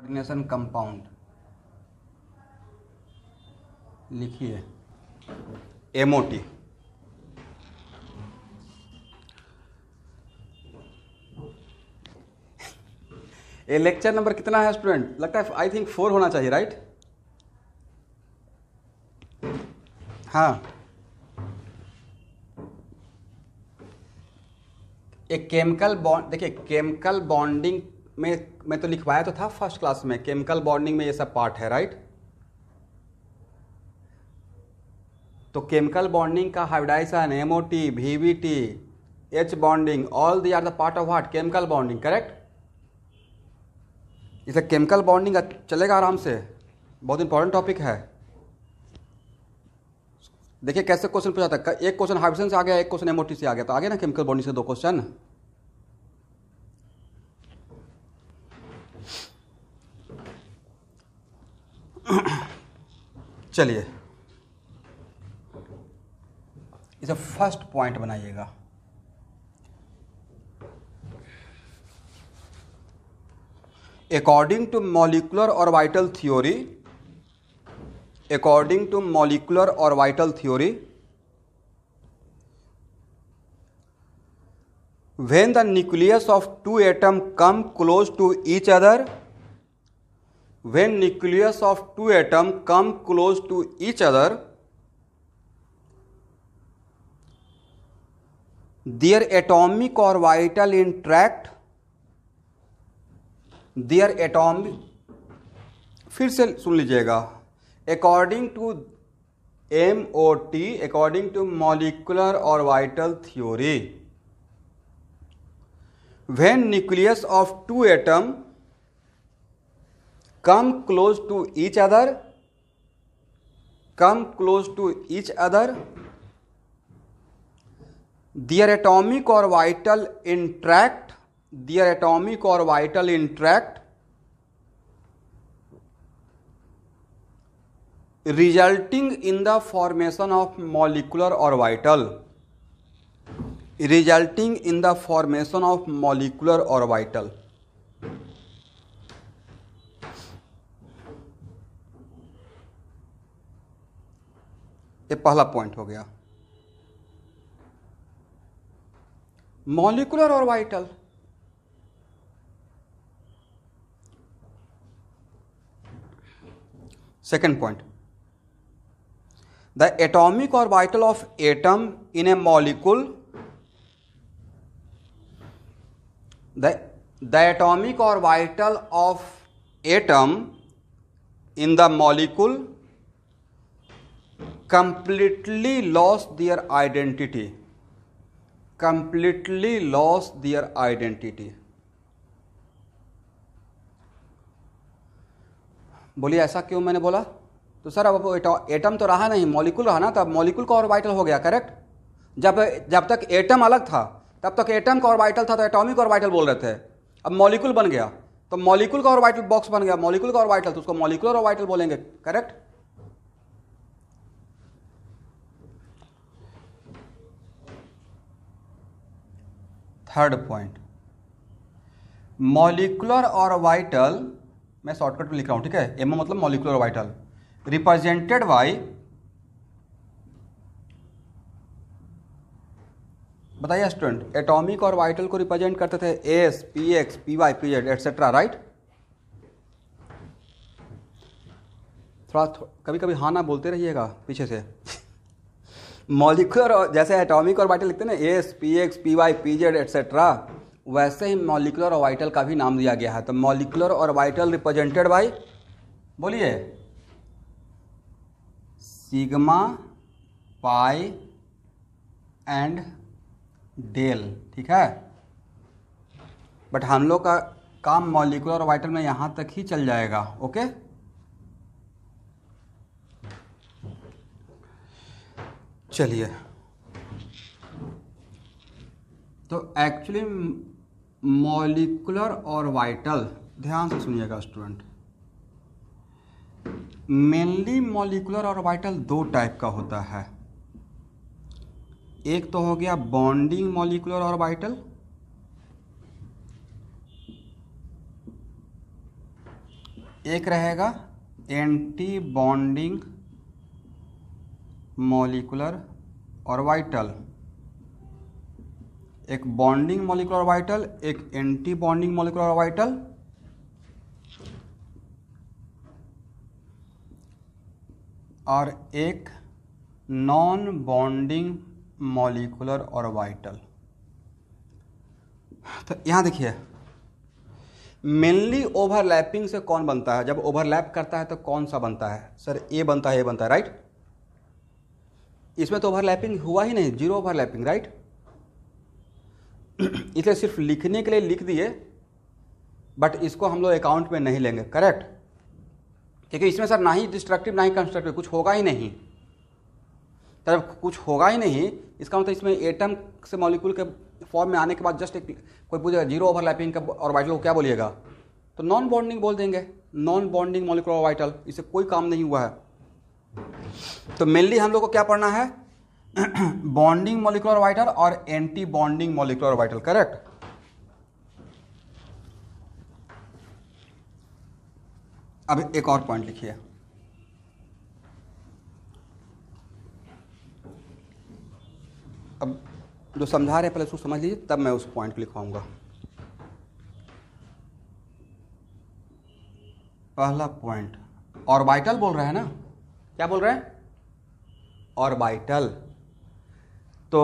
coordination compound लिखिए MOT ये lecture number कितना है स्टूडेंट लगता है आई थिंक फोर होना चाहिए राइट हाँ एक केमिकल बॉन्ड देखिए केमिकल बॉन्डिंग मैं मैं तो लिखवाया तो था फर्स्ट क्लास में केमिकल बॉन्डिंग में ये सब पार्ट है राइट तो केमिकल बॉन्डिंग का hybridization V T H bonding all the are the part of what chemical bonding correct इसे केमिकल बॉन्डिंग चलेगा आराम से बहुत इंपॉर्टेंट टॉपिक है देखिए कैसे क्वेश्चन पूछा था एक क्वेश्चन हाइब्रिडेशन से आ गया एक क्वेश्चन एमओटी से आ गया तो आ गया ना केमिकल बॉन्डिंग से दो क्वेश्चन चलिए इसे फर्स्ट पॉइंट बनाइएगा according to molecular orbital theory according to molecular orbital theory when the nucleus of two atom come close to each other when nucleus of two atom come close to each other their atomic or vital interact their atomic फिर से सुन लीजिएगा according to M O T according to molecular orbital theory when nucleus of two atom come close to each other come close to each other their atomic orbital interact their atomic orbital interact resulting in the formation of molecular orbital resulting in the formation of molecular orbital ये पहला पॉइंट हो गया molecular orbital second point the atomic orbital of atom in a molecule the atomic orbital of atom in the molecule completely lost their identity completely lost their identity बोलिए ऐसा क्यों मैंने बोला तो sir अब atom तो रहा नहीं मॉलिक्यूल रहा ना तब मॉलिक्यूल का ऑर्बिटल हो गया करेक्ट जब जब तक एटम अलग था तब तक एटम का ऑर्बिटल था तो एटॉमिक ऑर्बिटल बोल रहे थे अब मॉलिक्यूल बन गया तो मॉलिक्यूल का ऑर्बिटल बॉक्स बन गया मॉलिक्यूल का ऑर्बिटल तो उसको मॉलिक्यूलर ऑर्बिटल बोलेंगे correct third point molecular orbital मैं शॉर्टकट में लिख रहा हूं ठीक है एमओ मतलब मॉलिकुलर वाइटल रिप्रेजेंटेड बाई बताइए स्टूडेंट एटॉमिक और वाइटल को रिप्रेजेंट करते थे S P X P Y P Z et cetera right थोड़ा कभी कभी हाँ ना बोलते रहिएगा पीछे से मॉलिकुलर जैसे एटॉमिक और वाइटल लिखते हैं ना S P X P Y P Z et cetera वैसे ही मॉलिकुलर और वाइटल का भी नाम दिया गया है तो molecular orbital represented by बोलिए सिग्मा पाई एंड डेल ठीक है बट हम लोग का काम मॉलिकुलर और वाइटल में यहाँ तक ही चल जाएगा ओके चलिए तो एक्चुअली मॉलिकुलर और वाइटल ध्यान से सुनिएगा student mainly molecular orbital दो टाइप का होता है एक तो हो गया बॉन्डिंग मॉलिकुलर और वाइटल एक रहेगा एंटी बॉन्डिंग मॉलिकुलर ऑर्बिटल एक बॉन्डिंग मॉलिकुलर ऑर्बिटल एक एंटी बॉन्डिंग मॉलिकुलर ऑर्बिटल और एक नॉन बॉन्डिंग मॉलिकुलर ऑर्बिटल तो यहां देखिए मेनली ओवरलैपिंग से कौन बनता है जब ओवरलैप करता है तो कौन सा बनता है सर ए बनता है ए बनता है राइट इसमें तो ओवरलैपिंग हुआ ही नहीं जीरो ओवरलैपिंग राइट इसे सिर्फ लिखने के लिए लिख दिए बट इसको हम लोग अकाउंट में नहीं लेंगे करेक्ट क्योंकि इसमें सर ना ही डिस्ट्रक्टिव ना ही कंस्ट्रक्टिव कुछ होगा ही नहीं तब कुछ होगा ही नहीं इसका मतलब इसमें एटम से मॉलिक्यूल के फॉर्म में आने के बाद जस्ट एक कोई पूछेगा जीरो ओवरलैपिंग का वाइटल को क्या बोलिएगा तो नॉन बॉन्डिंग बोल देंगे नॉन बॉन्डिंग और वाइटल इससे कोई काम नहीं हुआ है तो मेनली हम लोग को क्या पढ़ना है बॉन्डिंग मोलिकुलर वाइटल और anti bonding molecular orbital correct अब एक और पॉइंट लिखिए अब जो समझा रहे पहले उसको समझ लीजिए तब मैं उस पॉइंट को लिखवाऊंगा पहला पॉइंट और वाइटल बोल रहे हैं ना क्या बोल रहे हैं ऑर्बिटल तो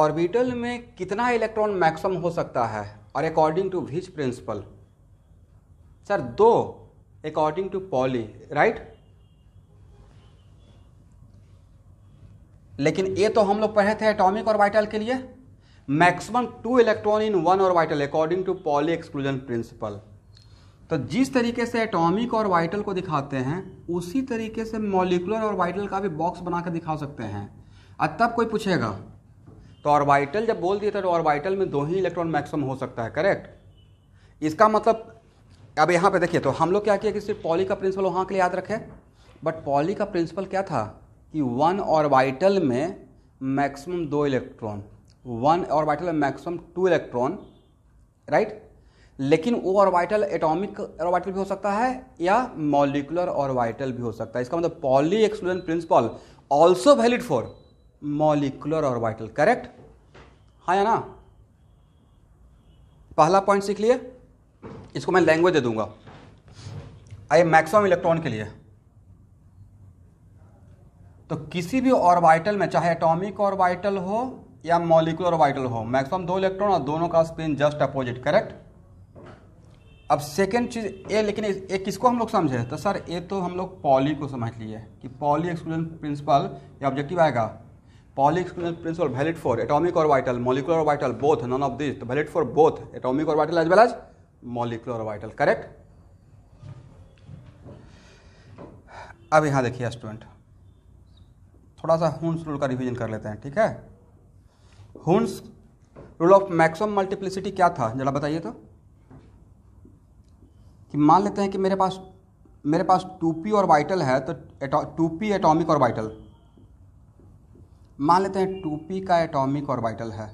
ऑर्बिटल में कितना इलेक्ट्रॉन मैक्सिमम हो सकता है और according to which principle sir दो अकॉर्डिंग टू पॉली राइट लेकिन ये तो हम लोग पढ़े थे एटॉमिक ऑर्बिटल के लिए maximum two electron in one orbital according to Pauli exclusion principle तो जिस तरीके से एटॉमिक और वाइटल को दिखाते हैं उसी तरीके से मॉलिकुलर और वाइटल का भी बॉक्स बना कर दिखा सकते हैं अब तब कोई पूछेगा तो वाइटल जब बोल दिया था तो वाइटल में दो ही इलेक्ट्रॉन मैक्सिमम हो सकता है करेक्ट इसका मतलब अब यहाँ पे देखिए तो हम लोग क्या किया कि सिर्फ पॉली का प्रिंसिपल वहाँ के लिए याद रखें बट पॉली का प्रिंसिपल क्या था कि वन और वाइटल में मैक्सिमम दो इलेक्ट्रॉन वन वाइटल में मैक्सिमम टू इलेक्ट्रॉन राइट लेकिन वो ऑर्बिटल एटॉमिक ऑर्बिटल भी हो सकता है या मॉलिकुलर ऑर्बिटल भी हो सकता है इसका मतलब Pauli exclusion principle also valid for molecular orbital correct हाँ या ना पहला पॉइंट सीख लिए इसको मैं लैंग्वेज दे दूंगा आई मैक्सिमम इलेक्ट्रॉन के लिए तो किसी भी ऑर्बिटल में चाहे एटॉमिक ऑर्बिटल हो या मॉलिकुलर ऑर्बिटल हो मैक्सिमम दो इलेक्ट्रॉन और दोनों का स्पिन जस्ट अपोजिट करेक्ट अब सेकेंड चीज़ ए लेकिन ए किसको हम लोग समझे तो सर ए तो हम लोग पॉली को समझ लिए कि पॉली एक्सक्लूजन प्रिंसिपल या ऑब्जेक्टिव आएगा Pauli exclusion principle valid for atomic orbital molecular orbital both none of this तो valid for both atomic orbital as well as molecular orbital correct अब यहाँ देखिए student थोड़ा सा हुंस rule का revision कर लेते हैं ठीक है Hund's rule of maximum multiplicity क्या था जरा बताइए तो कि मान लेते हैं कि मेरे पास मेरे पास टू पी वाइटल है तो टू पी एटॉमिक वाइटल मान लेते हैं टू पी का एटॉमिक वाइटल है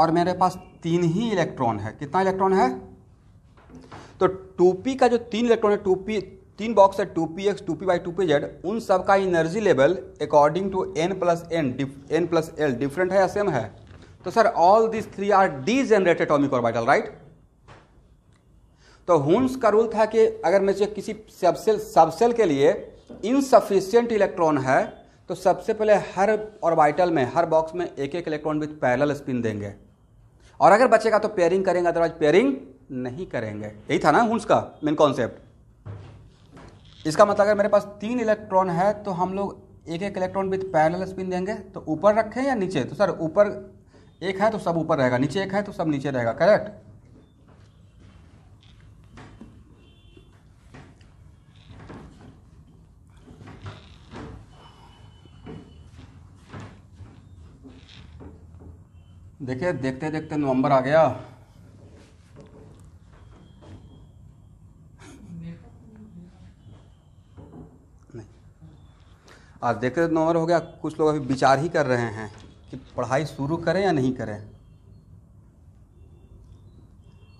और मेरे पास तीन ही इलेक्ट्रॉन है कितना इलेक्ट्रॉन है तो टू पी का जो तीन इलेक्ट्रॉन है टू पी तीन बॉक्स है two P X two P Y two P Z उन सब का energy level according to N plus N N plus L different है या सेम है तो sir all this three are degenerated atomic orbital right तो Hund's का rule था कि अगर में किसी सबसेल सबसेल के लिए इनसफिशियंट इलेक्ट्रॉन है तो सबसे पहले हर वाइटल में हर बॉक्स में एक एक इलेक्ट्रॉन विथ पैरल स्पिन देंगे और अगर बचेगा तो पेयरिंग करेंगे अदरवाइज पेयरिंग नहीं करेंगे यही था ना हुंस का मेन कॉन्सेप्ट इसका मतलब अगर मेरे पास तीन इलेक्ट्रॉन है तो हम लोग एक एक इलेक्ट्रॉन विथ पैरल स्पिन देंगे तो ऊपर रखें या नीचे तो सर ऊपर एक है तो सब ऊपर रहेगा नीचे एक है तो सब नीचे रहेगा करेक्ट देखिए देखते देखते नवंबर आ गया नहीं आज देखते नवंबर हो गया कुछ लोग अभी विचार ही कर रहे हैं कि पढ़ाई शुरू करें या नहीं करें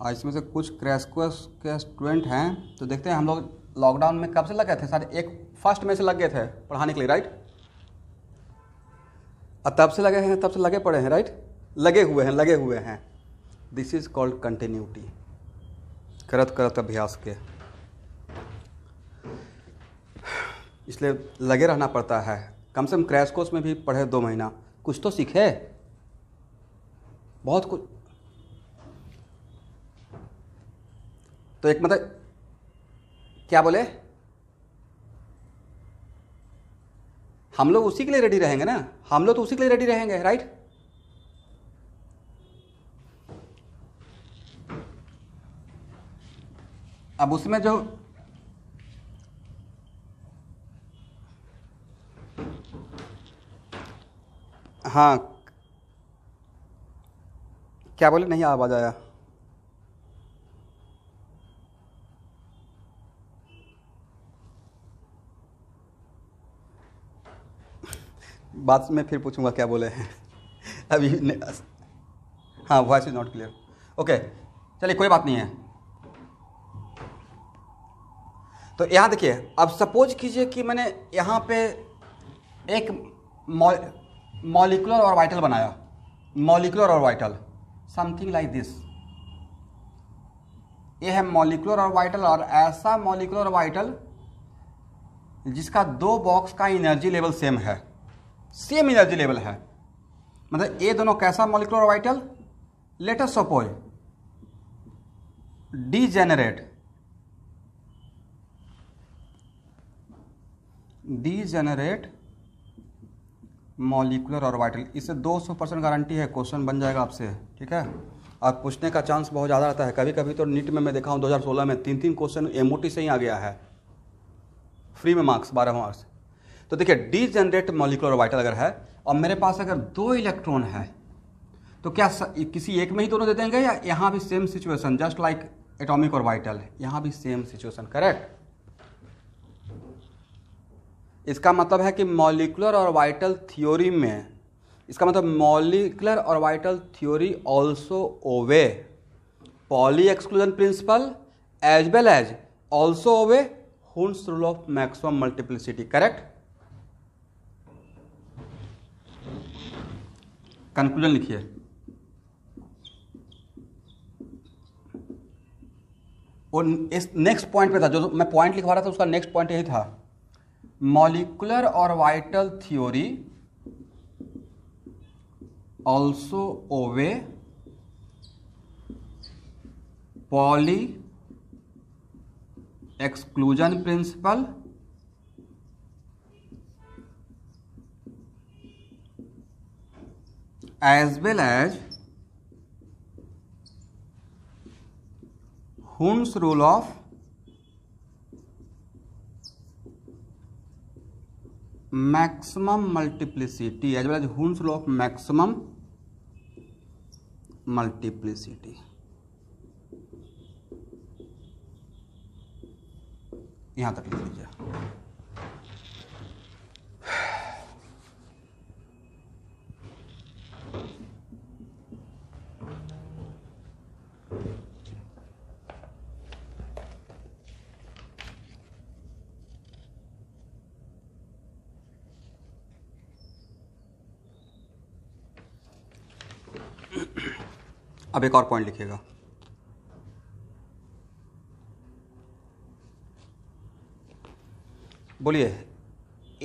और इसमें से कुछ क्रैश के स्टूडेंट हैं तो देखते हैं हम लोग लॉकडाउन में कब से लग गए थे सारे एक फर्स्ट में से लग गए थे पढ़ाने के लिए राइट और तब से लगे हैं तब से लगे पड़े हैं राइट लगे हुए हैं लगे हुए हैं दिस इज कॉल्ड कंटिन्यूटी करत करत अभ्यास के इसलिए लगे रहना पड़ता है कम से कम क्रैश कोर्स में भी पढ़े दो महीना कुछ तो सीखे बहुत कुछ तो एक मतलब क्या बोले हम लोग उसी के लिए रेडी रहेंगे ना हम लोग तो उसी के लिए रेडी रहेंगे राइट अब उसमें जो हाँ क्या बोले नहीं आवाज़ आया बाद में फिर पूछूंगा क्या बोले हैं अभी हाँ voice is not clear okay चलिए कोई बात नहीं है तो यहाँ देखिए अब सपोज कीजिए कि मैंने यहाँ पे एक मॉलिकुलर और वाइटल बनाया मॉलिकुलर और वाइटल समथिंग लाइक दिस ये है मॉलिकुलर और वाइटल और ऐसा मॉलिकुलर वाइटल जिसका दो बॉक्स का एनर्जी लेवल सेम है सेम एनर्जी लेवल है मतलब ये दोनों कैसा molecular orbital latest suppose degenerate degenerate molecular orbital इससे 200 परसेंट गारंटी है क्वेश्चन बन जाएगा आपसे ठीक है और पूछने का चांस बहुत ज़्यादा रहता है कभी कभी तो नीट में मैं देखा हूँ दो में तीन तीन क्वेश्चन एम से ही आ गया है फ्री में मार्क्स बारह मार्क्स तो देखिए डी जनरेट मॉलिकुलर वाइटल अगर है और मेरे पास अगर दो इलेक्ट्रॉन है तो क्या किसी एक में ही दोनों दे देंगे या यहाँ भी same situation just like atomic orbital यहाँ भी सेम सिचुएशन करेक्ट इसका मतलब है कि मॉलिकुलर और वाइटल थ्योरी में इसका मतलब molecular orbital theory also obey Pauli exclusion principle as well as also obey Hund's rule of maximum multiplicity correct conclusion लिखिए और इस नेक्स्ट पॉइंट पे था जो मैं पॉइंट लिखवा रहा था उसका नेक्स्ट पॉइंट यही था molecular orbital theory also obey Pauli exclusion principle as well as हुस rule of maximum multiplicity as well as हुस rule of maximum multiplicity यहां तक लिख लीजिए अब एक और पॉइंट लिखिएगा बोलिए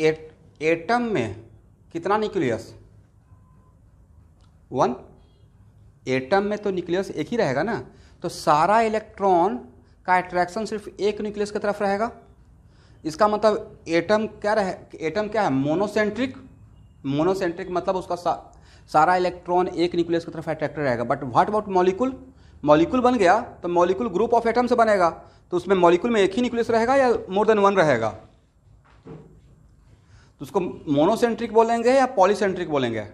एट एटम में कितना न्यूक्लियस वन एटम में तो न्यूक्लियस एक ही रहेगा ना तो सारा इलेक्ट्रॉन का अट्रैक्शन सिर्फ एक न्यूक्लियस की तरफ रहेगा इसका मतलब एटम क्या रहे एटम क्या है मोनोसेंट्रिक मोनोसेंट्रिक मतलब उसका सारा इलेक्ट्रॉन एक न्यूक्लियस की तरफ अट्रैक्टेड रहेगा but what about molecule molecule बन गया तो मॉलिक्यूल ग्रुप ऑफ एटम से बनेगा तो उसमें मॉलिक्यूल में एक ही न्यूक्लियस रहेगा या मोर देन वन रहेगा तो उसको मोनोसेंट्रिक बोलेंगे या पॉलीसेंट्रिक बोलेंगे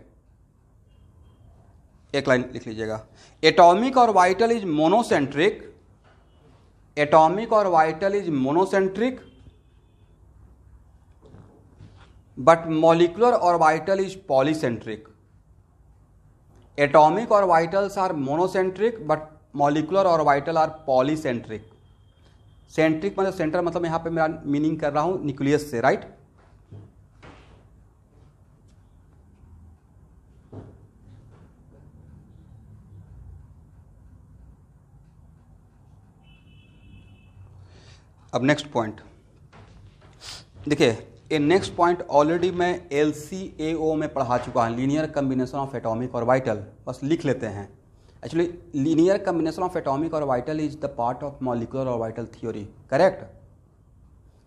एक लाइन लिख लीजिएगा atomic orbital is monocentric atomic orbital is monocentric but molecular orbital is polycentric atomic orbitals are monocentric but molecular orbital are polycentric centric मतलब centre मतलब यहां पे मेरा meaning कर रहा हूं न्यूक्लियस से right अब नेक्स्ट पॉइंट देखिए ए नेक्स्ट पॉइंट ऑलरेडी मैं एल सी ए ओ में पढ़ा चुका हूँ linear combination of atomic orbital बस लिख लेते हैं actually linear combination of atomic orbital is the part of molecular orbital theory correct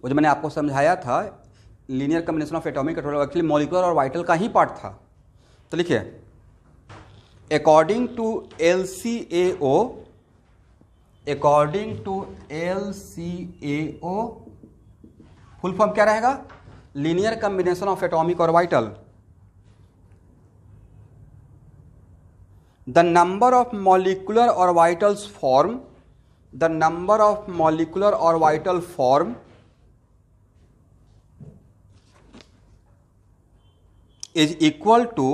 वो जो मैंने आपको समझाया था linear combination of atomic actually molecular orbital का ही पार्ट था तो लिखिए according to L C A O according to L C A O full form क्या रहेगा linear combination of atomic orbital the number of molecular orbitals form the number of molecular orbital form is equal to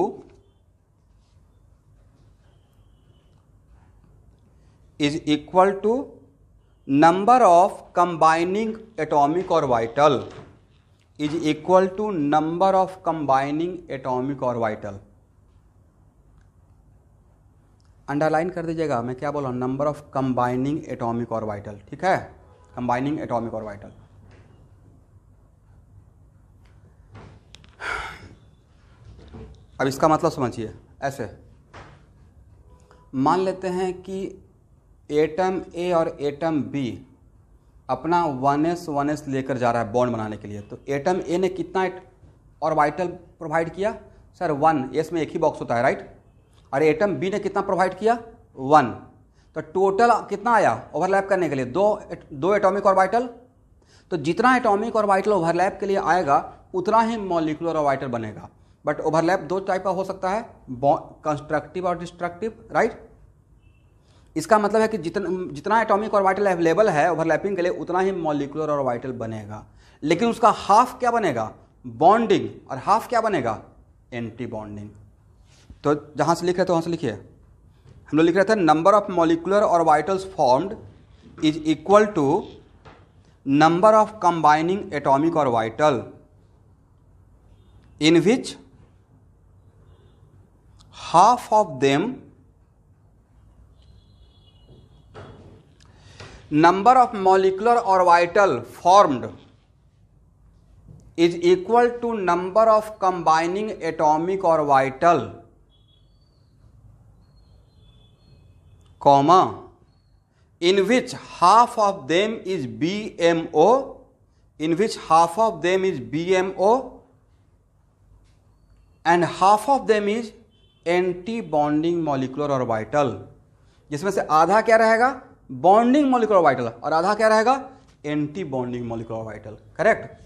is equal to number of combining atomic orbital is equal to number of combining atomic orbital underline कर दीजिएगा मैं क्या बोल रहा हूँ number of combining atomic orbital ठीक है combining atomic और वाइटल अब इसका मतलब समझिए ऐसे मान लेते हैं कि एटम ए और एटम बी अपना वन एस वन एस लेकर जा रहा है बॉन्ड बनाने के लिए तो एटम ए ने कितना ऑर्बिटल प्रोवाइड किया सर वन एस में एक ही बॉक्स होता है राइट और एटम बी ने कितना प्रोवाइड किया वन तो टोटल कितना आया ओवरलैप करने के लिए दो दो एटॉमिक ऑर्बिटल तो जितना एटॉमिक ऑर्बिटल ओवरलैप के लिए आएगा उतना ही मॉलिकुलर ऑर्बिटल बनेगा बट ओवरलैप दो टाइप का हो सकता है कंस्ट्रक्टिव और डिस्ट्रक्टिव राइट इसका मतलब है कि जितन, जितना जितना एटॉमिक और वाइटल अवेलेबल है ओवरलैपिंग के लिए उतना ही मॉलिकुलर वाइटल बनेगा लेकिन उसका हाफ क्या बनेगा बॉन्डिंग और हाफ क्या बनेगा एंटी बॉन्डिंग तो जहाँ से लिख रहे थे वहाँ से लिखिए हम लोग लिख रहे थे number of molecular orbitals formed is equal to number of combining atomic orbital in which half of them number of molecular orbital formed is equal to number of combining atomic orbital comma in which half of them is B M O in which half of them is B M O and half of them is anti bonding molecular orbital जिसमें से आधा क्या रहेगा bonding molecular orbital और आधा क्या रहेगा anti bonding molecular orbital correct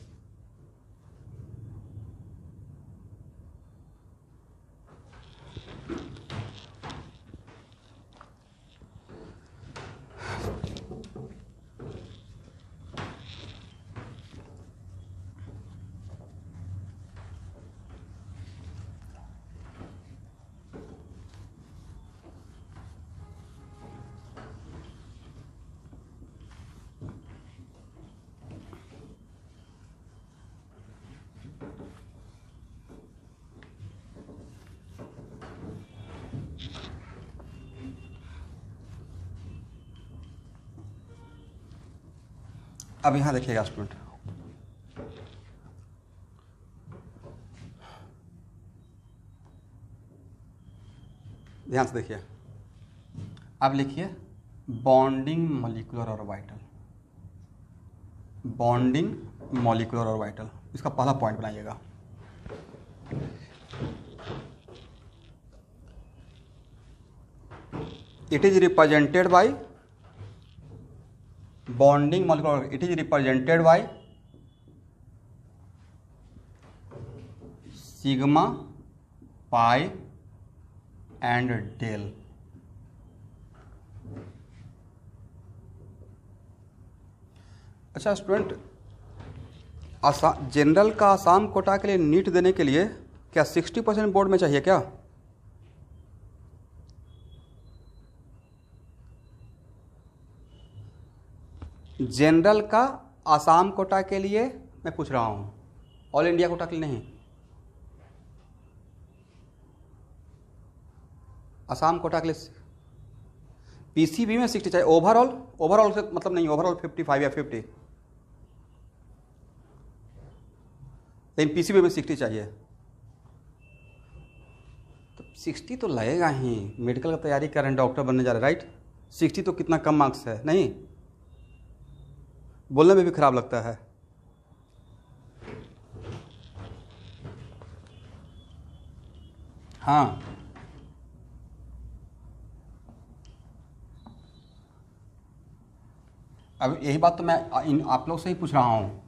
अब यहाँ देखिएगा स्टूडेंट ध्यान से देखिए अब लिखिए bonding molecular orbital bonding molecular orbital इसका पहला पॉइंट बनाइएगा it is represented by bonding molecular it is represented by sigma pi and del अच्छा स्टूडेंट आसा जनरल का आसाम कोटा के लिए नीट देने के लिए क्या 60 परसेंट बोर्ड में चाहिए क्या जनरल का आसाम कोटा के लिए मैं पूछ रहा हूँ ऑल इंडिया कोटा के लिए नहीं आसाम कोटा के लिए पीसीबी में सिक्सटी चाहिए ओवरऑल ओवरऑल से मतलब नहीं ओवरऑल फिफ्टी फाइव या फिफ्टी लेकिन पीसीबी में सिक्सटी चाहिए तो सिक्सटी तो लगेगा ही मेडिकल का तैयारी कर रहे हैं डॉक्टर बनने जा रहे राइट सिक्सटी तो कितना कम मार्क्स है नहीं बोलने में भी खराब लगता है हाँ अब यही बात तो मैं इन आप लोग से ही पूछ रहा हूँ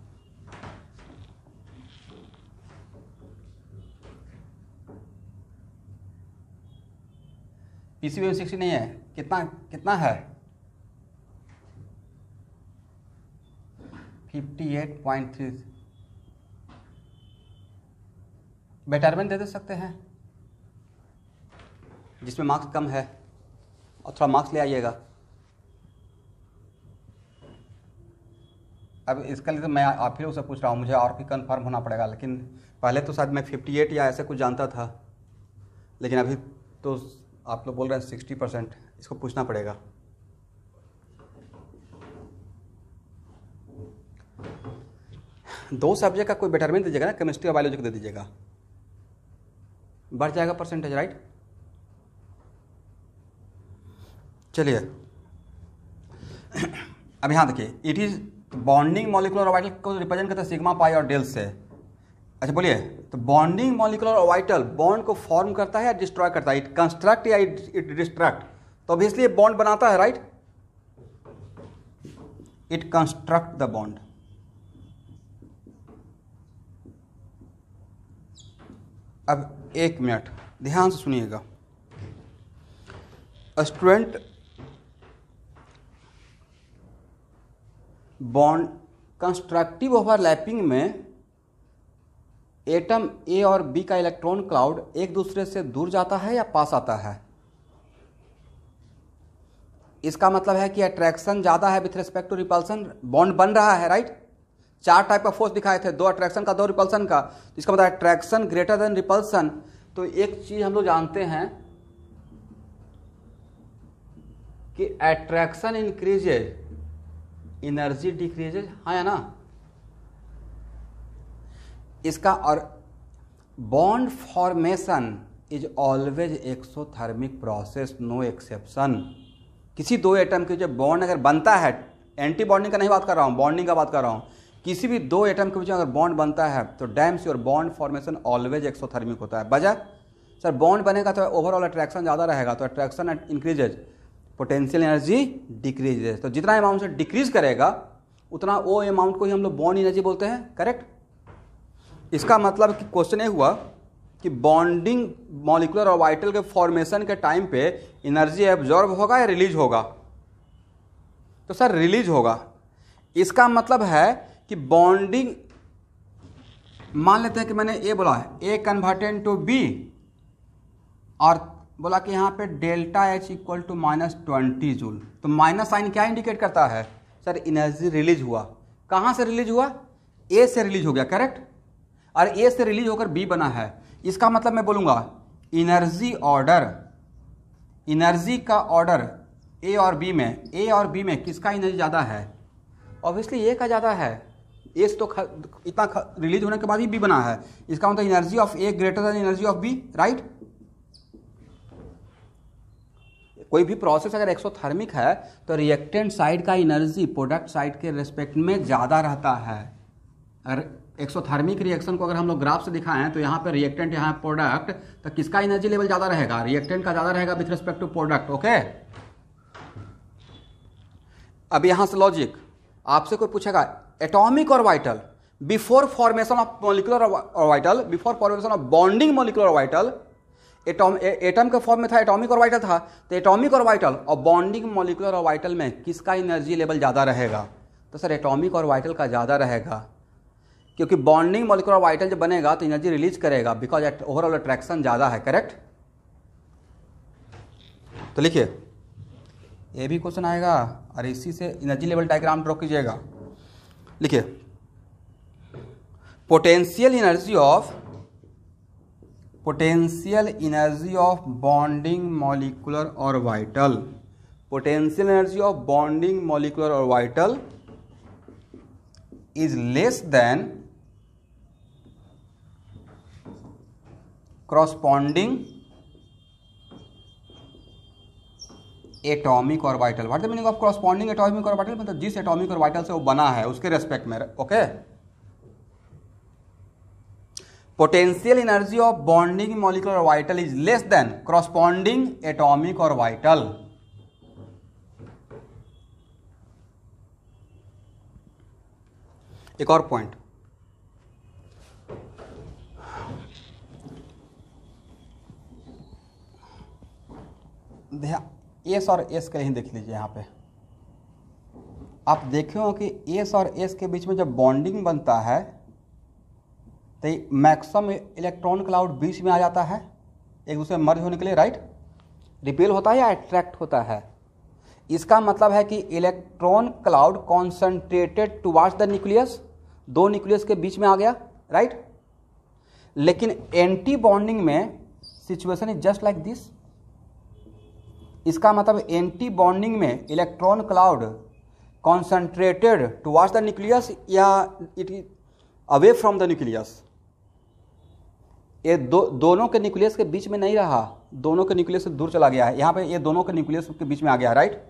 पी सी नहीं है कितना कितना है fifty eight point three betterment दे दे सकते हैं जिसमें मार्क्स कम है और थोड़ा मार्क्स ले आइएगा अब इसका लिए तो मैं आप फिर उसे पूछ रहा हूँ मुझे और भी कंफर्म होना पड़ेगा लेकिन पहले तो शायद मैं 58 या ऐसे कुछ जानता था लेकिन अभी तो आप लोग बोल रहे हैं 60 परसेंट इसको पूछना पड़ेगा दो सब्जेक्ट का कोई बेटरमेंट दीजिएगा ना केमिस्ट्री और बायोलॉजी को दे दीजिएगा बढ़ जाएगा परसेंटेज राइट चलिए अब यहाँ देखिए it is bonding molecular orbital को रिप्रेजेंट करता है सिग्मा पाई और डेल से अच्छा बोलिए तो बॉन्डिंग मॉलिकुलर वाइटल बॉन्ड को फॉर्म करता है या डिस्ट्रॉय करता है इट कंस्ट्रक्ट या इट डिस्ट्रक्ट तो ऑब्वियसली बॉन्ड बनाता है right it construct the bond अब एक मिनट ध्यान से सुनिएगा स्टूडेंट बॉन्ड कंस्ट्रक्टिव ओवरलैपिंग में एटम ए और बी का इलेक्ट्रॉन क्लाउड एक दूसरे से दूर जाता है या पास आता है इसका मतलब है कि अट्रैक्शन ज़्यादा है with respect to repulsion bond बन रहा है राइट चार टाइप का फोर्स दिखाए थे दो अट्रैक्शन का दो रिपल्सन का तो इसका मतलब अट्रैक्शन ग्रेटर देन रिपल्सन तो एक चीज़ हम लोग जानते हैं कि अट्रैक्शन इंक्रीजेज एनर्जी डिक्रीजेज हाँ या ना इसका और bond formation is always exothermic process no exception किसी दो एटम के जो बॉन्ड अगर बनता है एंटी बॉन्डिंग का नहीं बात कर रहा हूं बॉन्डिंग का बात कर रहा हूं किसी भी दो एटम के बीच अगर बॉन्ड बनता है तो डैम्स योर बॉन्ड फॉर्मेशन ऑलवेज एक्सोथर्मिक होता है बजाय सर बॉन्ड बनेगा तो ओवरऑल अट्रैक्शन ज़्यादा रहेगा तो attraction increases potential energy decreases तो जितना अमाउंट से डिक्रीज करेगा उतना वो अमाउंट को ही हम लोग बॉन्ड एनर्जी बोलते हैं करेक्ट इसका मतलब कि क्वेश्चन ये हुआ कि बॉन्डिंग मॉलिकुलर और वाइटल के फॉर्मेशन के टाइम पे एनर्जी एब्जॉर्ब होगा या रिलीज होगा तो सर रिलीज होगा इसका मतलब है कि बॉन्डिंग मान लेते हैं कि मैंने ए बोला है ए कन्वर्टेड टू बी और बोला कि यहाँ पे delta H equal to minus twenty joule तो माइनस साइन क्या इंडिकेट करता है सर एनर्जी रिलीज हुआ कहाँ से रिलीज हुआ ए से रिलीज हो गया करेक्ट और ए से रिलीज होकर बी बना है इसका मतलब मैं बोलूँगा इनर्जी ऑर्डर इनर्जी का ऑर्डर ए और बी में ए और बी में किसका एनर्जी ज़्यादा है ऑब्वियसली ए का ज़्यादा है एस तो ख, इतना ख, रिलीज होने के बाद ही बी बना है इसका मतलब energy of A greater than energy of B right कोई भी प्रोसेस अगर एक्सोथर्मिक है तो रिएक्टेंट साइड का एनर्जी प्रोडक्ट साइड के रेस्पेक्ट में ज़्यादा रहता है अगर एक्सोथर्मिक रिएक्शन को अगर हम लोग ग्राफ से दिखाएं तो यहाँ पर रिएक्टेंट यहाँ प्रोडक्ट तो किसका एनर्जी लेवल ज़्यादा रहेगा रिएक्टेंट का ज़्यादा रहेगा with respect to product okay अब यहाँ से लॉजिक आपसे कोई पूछेगा atomic orbital before formation of molecular orbital before formation of bonding molecular orbital atom atom के फॉर्म में था एटॉमिक ऑर्बिटल था तो एटॉमिक ऑर्बिटल और बॉन्डिंग मोलिकुलर ऑर्बिटल में किसका एनर्जी लेवल ज़्यादा रहेगा तो सर एटॉमिक ऑर्बिटल का ज़्यादा रहेगा क्योंकि बॉन्डिंग मोलिकुलर ऑर्बिटल जब बनेगा तो एनर्जी रिलीज करेगा बिकॉज ओवरऑल अट्रैक्शन ज़्यादा है करेक्ट तो लिखिए ये भी क्वेश्चन आएगा और इसी से एनर्जी लेवल डायग्राम ड्रॉ कीजिएगा लिखिए potential energy of potential energy of bonding molecular orbital potential energy of bonding molecular orbital is less than corresponding atomic orbital what the meaning of corresponding atomic orbital मतलब जिस atomic vital से वो बना है उसके respect में okay potential energy of bonding molecular orbital is less than corresponding atomic orbital एक और पॉइंट ध्यान एस और एस का ही देख लीजिए यहाँ पे आप देखे हो कि एस और एस के बीच में जब बॉन्डिंग बनता है तो मैक्सिमम इलेक्ट्रॉन क्लाउड बीच में आ जाता है एक दूसरे मर्ज होने के लिए राइट रिपेल होता है या अट्रैक्ट होता है इसका मतलब है कि electron cloud concentrated towards the nucleus दो न्यूक्लियस के बीच में आ गया राइट लेकिन एंटी बॉन्डिंग में situation is just like this इसका मतलब एंटी बॉन्डिंग में electron cloud concentrated towards the nucleus या it away from the nucleus ये दो दोनों के न्यूक्लियस के बीच में नहीं रहा दोनों के न्यूक्लियस से दूर चला गया है यहाँ पे ये दोनों के न्यूक्लियस के बीच में आ गया है राइट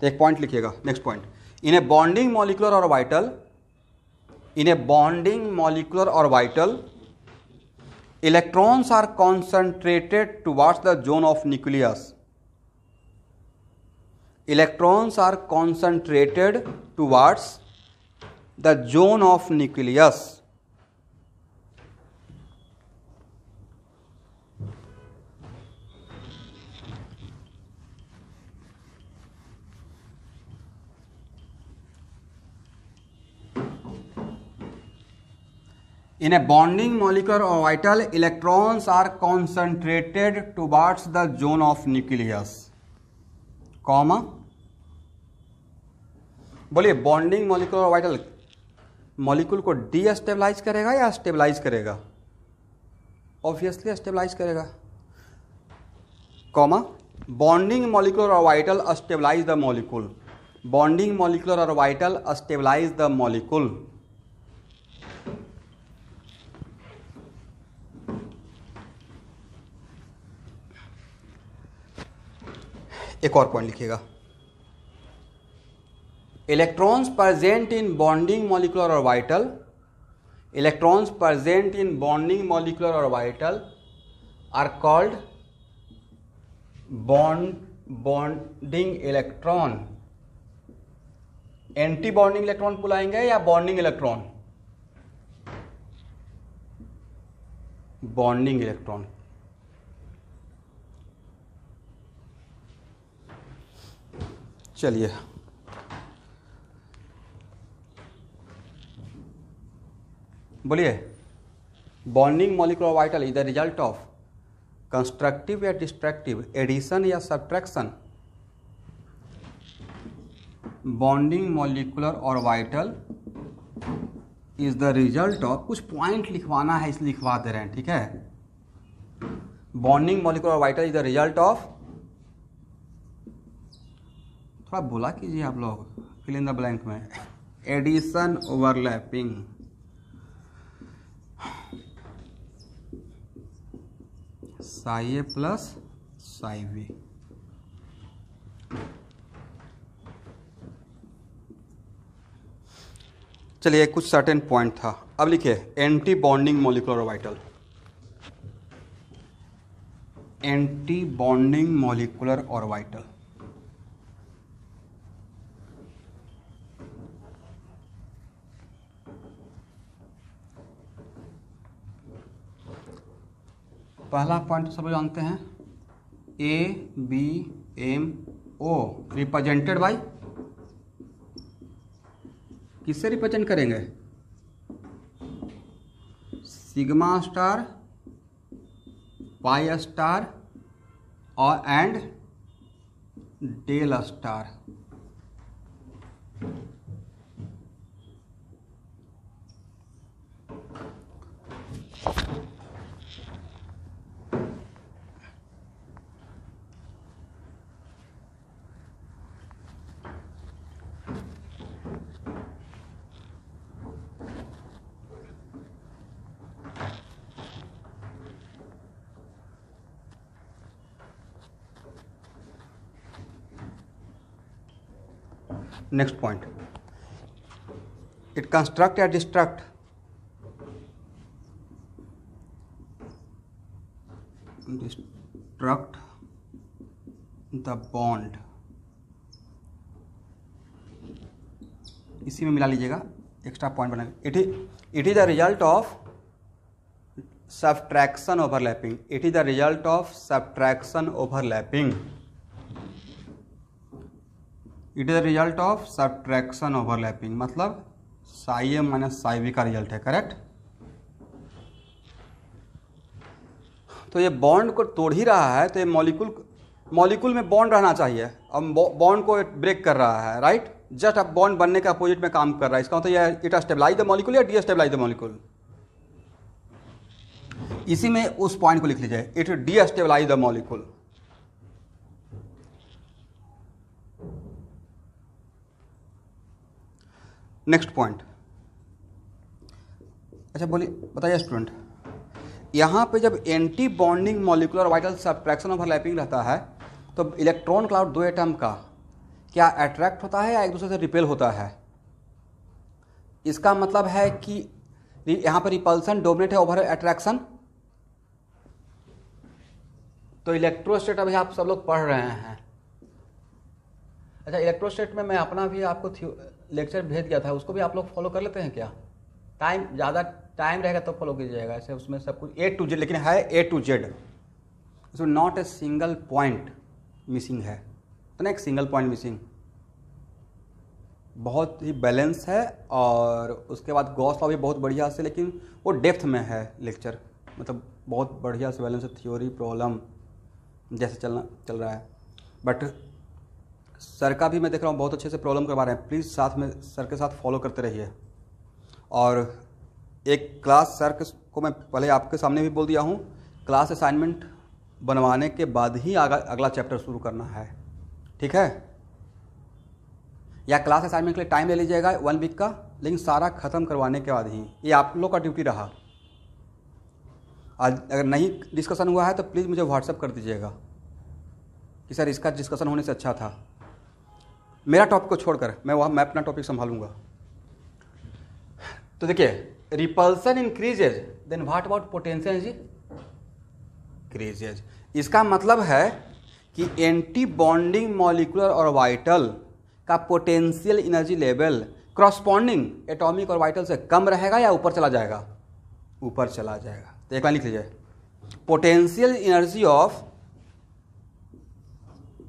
तो एक पॉइंट लिखिएगा next point in a bonding molecular orbital in a bonding molecular orbital electrons are concentrated towards the zone of nucleus electrons are concentrated towards the zone of nucleus a bonding molecular orbital electrons are concentrated towards the zone of nucleus comma बोलिए bonding orbital molecule को destabilise करेगा या stabilise करेगा obviously stabilise करेगा comma bonding orbital stabilise the molecule bonding orbital stabilise the molecule एक और point लिखिएगा electrons present in bonding molecular orbital electrons present in bonding molecular orbital are called bond bonding electron antibonding electron बुलाएंगे या bonding electron bonding electron चलिए बोलिए bonding molecular orbital is the result of constructive या destructive addition या subtraction bonding molecular orbital is the result of कुछ point लिखवाना है इसलिए लिखवा दे रहे हैं ठीक है bonding molecular orbital is the result of थोड़ा तो बोला कीजिए आप लोग फिल इन द ब्लैंक में addition overlapping psi A plus psi B चलिए कुछ सर्टेन पॉइंट था अब लिखिए anti bonding molecular orbital anti bonding molecular orbital पहला पॉइंट सब जानते हैं A B M O represented by किससे रिप्रेजेंट करेंगे सिग्मा स्टार पाई स्टार और and delta star next point it construct or destruct destruct the bond इसी में मिला लीजिएगा एक्स्ट्रा पॉइंट बना it it is the result of subtraction overlapping it is the result of subtraction overlapping it is the result of subtraction overlapping मतलब psi M minus psi B का result है correct तो ये bond को तोड़ ही रहा है तो ये मॉलिक्यूल मॉलिक्यूल में बॉन्ड रहना चाहिए अब बॉन्ड को ब्रेक कर रहा है राइट जस्ट अब बॉन्ड बनने के अपोजिट में काम कर रहा है इसका मतलब यह इट स्टेबलाइज द मॉलिक्यूल या डी स्टेबलाइज द मॉलिक्यूल इसी में उस पॉइंट को लिख लीजिए it destabilize the molecule next point अच्छा बोलिए बताइए स्टूडेंट यहाँ पे जब anti bonding molecular orbital subtraction overlapping रहता है तो इलेक्ट्रॉन क्लाउड दो एटम का क्या अट्रैक्ट होता है या एक दूसरे से रिपेल होता है इसका मतलब है कि यहाँ पर रिपल्सन डोमिनेट है ओवर अट्रैक्शन तो इलेक्ट्रोस्टेट अभी आप सब लोग पढ़ रहे हैं अच्छा इलेक्ट्रोस्टेट में मैं अपना भी आपको लेक्चर भेज गया था उसको भी आप लोग फॉलो कर लेते हैं क्या टाइम ज़्यादा टाइम रहेगा तो फॉलो कीजिएगा ऐसे उसमें सब कुछ ए टू जेड लेकिन है A to Z so not a single point missing है तो ना एक सिंगल पॉइंट मिसिंग बहुत ही बैलेंस है और उसके बाद गॉस लॉ भी बहुत बढ़िया से लेकिन वो डेप्थ में है लेक्चर मतलब बहुत बढ़िया से बैलेंस है थ्योरी प्रॉब्लम जैसे चलना चल रहा है बट सर का भी मैं देख रहा हूँ बहुत अच्छे से प्रॉब्लम करवा रहे हैं प्लीज़ साथ में सर के साथ फॉलो करते रहिए और एक क्लास सर को मैं पहले आपके सामने भी बोल दिया हूँ क्लास असाइनमेंट बनवाने के बाद ही अगला चैप्टर शुरू करना है ठीक है या क्लास असाइनमेंट के लिए टाइम ले लीजिएगा वन वीक का लेकिन सारा ख़त्म करवाने के बाद ही ये आप लोग का ड्यूटी रहा आज अगर नहीं डिस्कशन हुआ है तो प्लीज़ मुझे व्हाट्सअप कर दीजिएगा कि सर इसका डिस्कशन होने से अच्छा था मेरा टॉपिक को छोड़कर मैं वहां मैं अपना टॉपिक संभालूंगा तो देखिए repulsion increases then what about potential energy increases इसका मतलब है कि anti bonding molecular orbital का potential energy level corresponding atomic orbital से कम रहेगा या ऊपर चला जाएगा ऊपर चला जाएगा तो एक बार लिख लीजिए potential energy of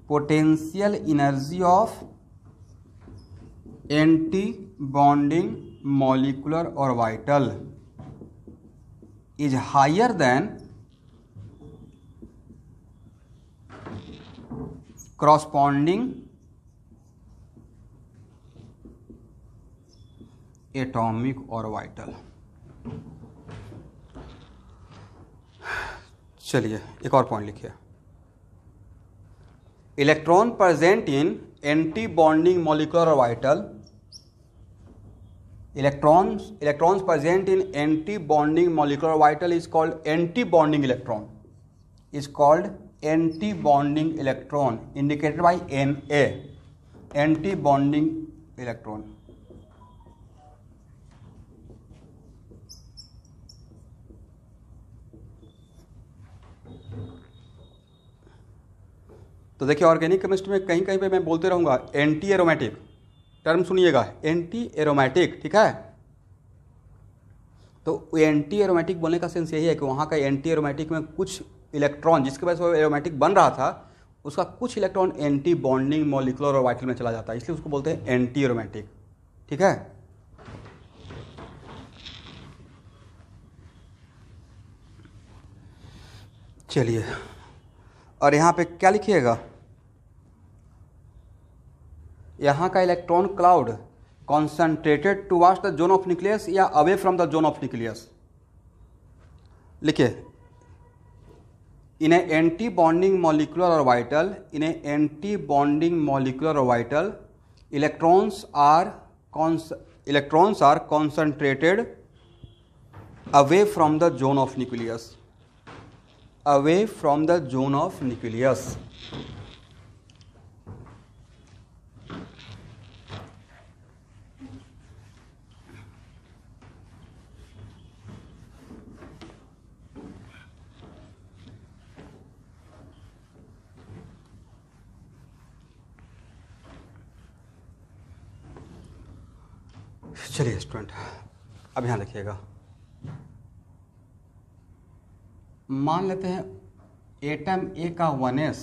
potential energy of anti bonding molecular orbital is higher than corresponding atomic orbital चलिए एक और पॉइंट लिखिए electron present in anti bonding molecular orbital electrons electrons present in anti bonding molecular orbital is called antibonding electron is called antibonding electron indicated by N A antibonding electron तो देखिए organic chemistry में कहीं कहीं पे मैं बोलते रहूंगा antiaromatic term सुनिएगा एंटी एरोमेटिक ठीक है तो एंटी एरोमेटिक बोलने का सेंस यही है कि वहाँ का एंटी एरोमेटिक में कुछ इलेक्ट्रॉन जिसके वजह से वो एरोमेटिक बन रहा था उसका कुछ electron anti bonding molecular orbital में चला जाता है इसलिए उसको बोलते हैं एंटी एरोमेटिक ठीक है चलिए और यहाँ पे क्या लिखिएगा यहाँ का electron cloud concentrated towards the zone of nucleus या away from the zone of nucleus लिखिए in anti bonding molecular orbital in anti bonding molecular orbital electrons are cons electrons are concentrated away from the zone of nucleus away from the zone of nucleus चलिए student अब यहाँ देखिएगा मान लेते हैं atom A का one S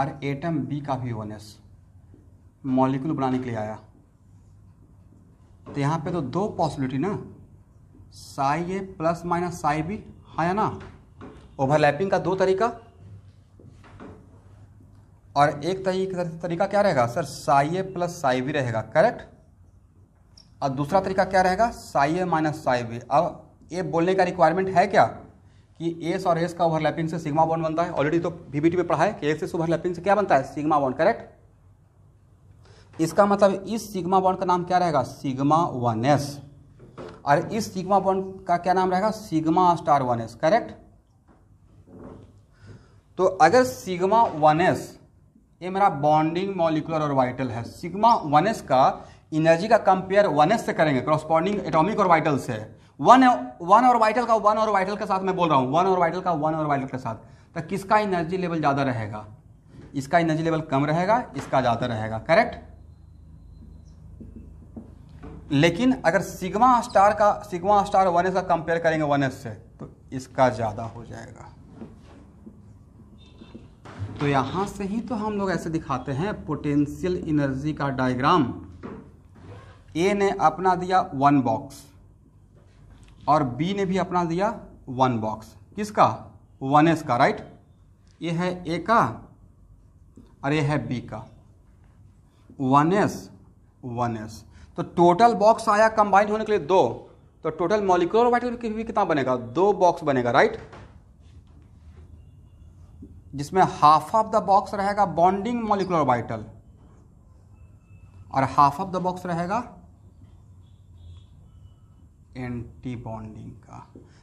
और atom B का भी वन एस मॉलिक्यूल बनाने के लिए आया तो यहाँ पे तो दो पॉसिबिलिटी ना psi A plus minus psi B हाँ या ना ओवरलैपिंग का दो तरीका और एक तरीका क्या रहेगा sir psi A plus psi B रहेगा करेक्ट और दूसरा तरीका क्या रहेगा psi A minus psi B अब ये बोलने का रिक्वायरमेंट है क्या कि एस और एस का ओवरलैपिंग से सिग्मा बॉन्ड बनता है ऑलरेडी तो बीबीटी में पढ़ा है कि एस एस ओवरलैपिंग से क्या बनता है सिग्मा बॉन्ड करेक्ट इसका मतलब इस सिग्मा बॉन्ड का नाम क्या रहेगा सिग्मा वन एस और इस सिग्मा बॉन्ड का क्या नाम रहेगा sigma star one S correct तो अगर सिग्मा वन एस ये मेरा बॉन्डिंग मॉलिकुलर और वाइटल है सिग्मा वन एस का एनर्जी का कंपेयर वन एस से करेंगे क्रॉस्पॉन्डिंग एटॉमिक और वाइटल से वन वन और वाइटल का वन और वाइटल के साथ मैं बोल रहा हूँ वन और वाइटल का वन और वाइटल के साथ तो किसका एनर्जी लेवल ज़्यादा रहेगा इसका एनर्जी लेवल कम रहेगा इसका ज़्यादा रहेगा करेक्ट लेकिन अगर सिग्मा स्टार का सिग्मा स्टार वन एस का कंपेयर करेंगे वन एस से तो इसका ज़्यादा हो जाएगा तो यहां से ही तो हम लोग ऐसे दिखाते हैं पोटेंशियल एनर्जी का डायग्राम ए ने अपना दिया वन बॉक्स और बी ने भी अपना दिया वन बॉक्स किसका वन एस का राइट ये है ए का और ये है बी का वन एस वन एस तो टोटल बॉक्स आया कंबाइंड होने के लिए दो तो टोटल मॉलिकुलर वाइट भी कितना बनेगा दो बॉक्स बनेगा राइट जिसमें हाफ ऑफ द बॉक्स रहेगा बॉन्डिंग मॉलिकुलर वाइटल और हाफ ऑफ द बॉक्स रहेगा एंटी बॉन्डिंग का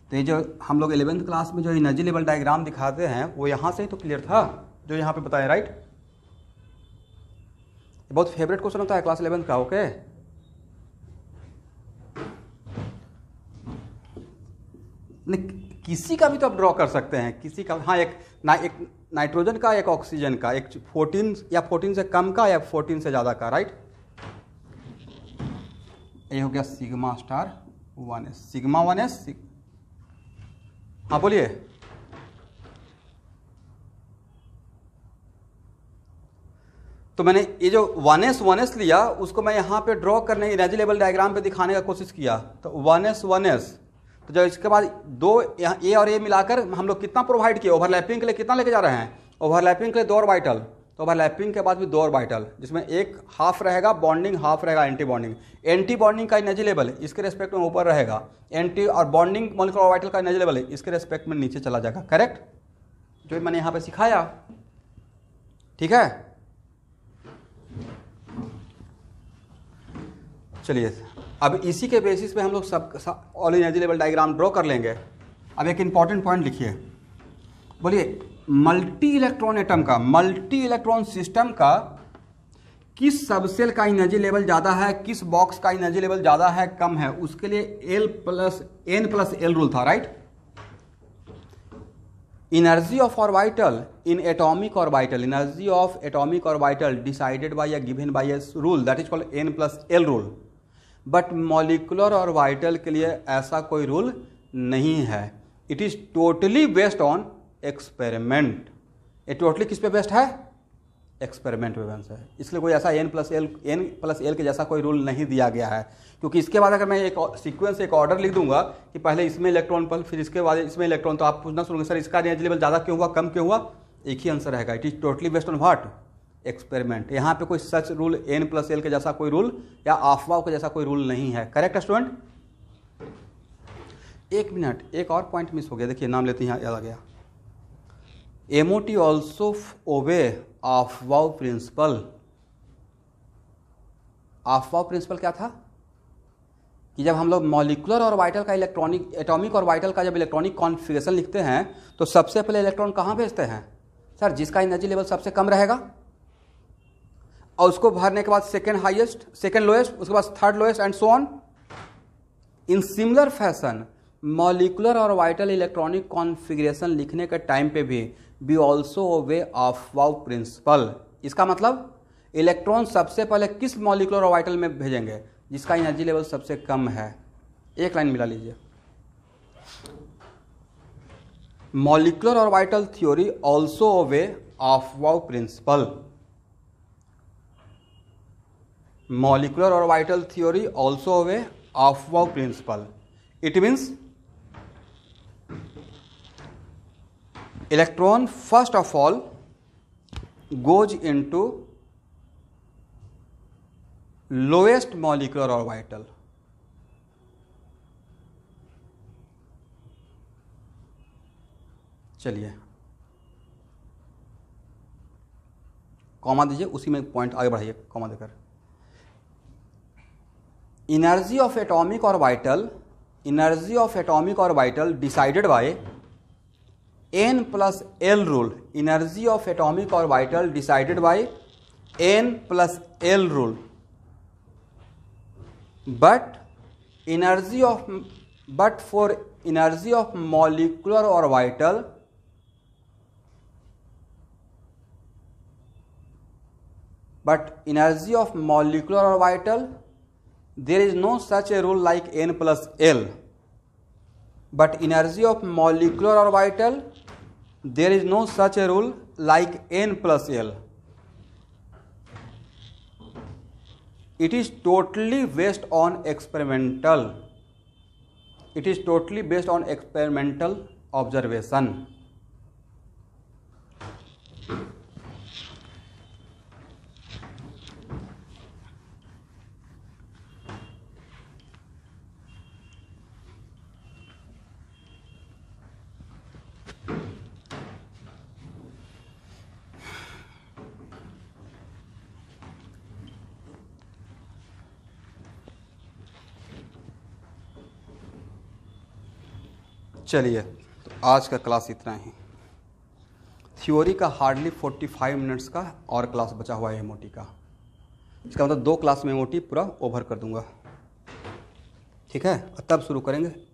तो ये जो हम लोग एलेवेंथ क्लास में जो एनर्जी लेवल डायग्राम दिखाते हैं वो यहाँ से ही तो क्लियर था जो यहाँ पे बताया राइट बहुत फेवरेट क्वेश्चन होता है क्लास इलेवेंथ का ओके किसी का भी तो आप ड्रॉ कर सकते हैं किसी का हाँ एक ना एक नाइट्रोजन का एक ऑक्सीजन का एक 14 या 14 से कम का या 14 से ज़्यादा का राइट ये हो गया sigma star one S sigma one S हाँ बोलिए तो मैंने ये जो वन एस वन एस लिया उसको मैं यहाँ पे ड्रॉ करने एनर्जी लेवल डायग्राम पे दिखाने का कोशिश किया तो वन एस वन एस तो जब इसके बाद दो ए और ए मिलाकर हम लोग कितना प्रोवाइड किए ओवरलैपिंग के लिए कितना लेके जा रहे हैं ओवरलैपिंग के लिए दो और वाइटल ओवरलैपिंग तो के बाद भी दो और ऑर्बिटल जिसमें एक हाफ रहेगा बॉन्डिंग हाफ रहेगा एंटी बॉन्डिंग एंटी बॉन्डिंग का एनर्जी लेवल इसके रेस्पेक्ट में ऊपर रहेगा एंटी और बॉन्डिंग मोलिकुलर ऑर्बिटल का एनर्जी लेवल इसके रेस्पेक्ट में नीचे चला जाएगा करेक्ट जो मैंने यहाँ पर सिखाया ठीक है चलिए अब इसी के बेसिस पे हम लोग सब all energy level diagram draw कर लेंगे अब एक इंपॉर्टेंट पॉइंट लिखिए बोलिए मल्टी इलेक्ट्रॉन एटम का मल्टी इलेक्ट्रॉन सिस्टम का किस सबसेल का एनर्जी लेवल ज़्यादा है किस बॉक्स का एनर्जी लेवल ज़्यादा है कम है उसके लिए L plus N plus L rule था right energy of orbital in atomic orbital energy of atomic orbital decided by a given by rule that is called N plus L rule but molecular orbital के लिए ऐसा कोई rule नहीं है it is totally based on experiment ये totally किस पे based है एक्सपेरिमेंट वेवेंस है इसलिए कोई ऐसा N plus L N plus L के जैसा कोई रूल नहीं दिया गया है क्योंकि इसके बाद अगर मैं एक सीक्वेंस एक ऑर्डर लिख दूंगा कि पहले इसमें इलेक्ट्रॉन पल फिर इसके बाद इसमें इलेक्ट्रॉन तो आप पूछना सुनोगे सर इसका रेंज लेवल ज़्यादा क्यों हुआ कम क्यों हुआ एक ही आंसर रहेगा it is totally based on what experiment यहाँ पे कोई such rule N plus L के जैसा कोई रूल या अफवाह के जैसा कोई रूल नहीं है करेक्ट स्टूडेंट एक मिनट एक और पॉइंट मिस हो गया देखिए नाम लेते हैं याद आ गया MOT also obey Aufbau principle Aufbau principle क्या था कि जब हम लोग मॉलिकुलर और वाइटल का इलेक्ट्रॉनिक एटॉमिक और वाइटल का जब इलेक्ट्रॉनिक कॉन्फ़िगरेशन लिखते हैं तो सबसे पहले इलेक्ट्रॉन कहाँ भेजते हैं सर जिसका एनर्जी लेवल सबसे कम रहेगा और उसको भरने के बाद सेकेंड हाइएस्ट सेकेंड लोएस्ट उसके बाद third lowest and so on in similar fashion molecular orbital electronic configuration लिखने के टाइम पे भी be also obey Aufbau principle इसका मतलब इलेक्ट्रॉन सबसे पहले किस मॉलिकुलर और वाइटल में भेजेंगे जिसका एनर्जी लेवल सबसे कम है एक लाइन मिला लीजिए molecular orbital theory also obey Aufbau principle molecular orbital theory also obey Aufbau principle it means electron first of all goes lowest molecular orbital चलिए comma दीजिए उसी में point आगे बढ़ाइए comma देकर energy of atomic orbital energy of atomic orbital decided by n plus l rule energy of atomic orbital decided by n plus l rule but energy of but for energy of molecular orbital but energy of molecular orbital there is no such a rule like n plus l but energy of molecular orbital there is no such a rule like n plus l it is totally based on experimental it is totally based on experimental observation चलिए तो आज का class इतना ही theory का hardly 45 minutes का और class बचा हुआ है एमओटी का इसका मतलब दो क्लास में एमओटी पूरा ओवर कर दूंगा ठीक है तब शुरू करेंगे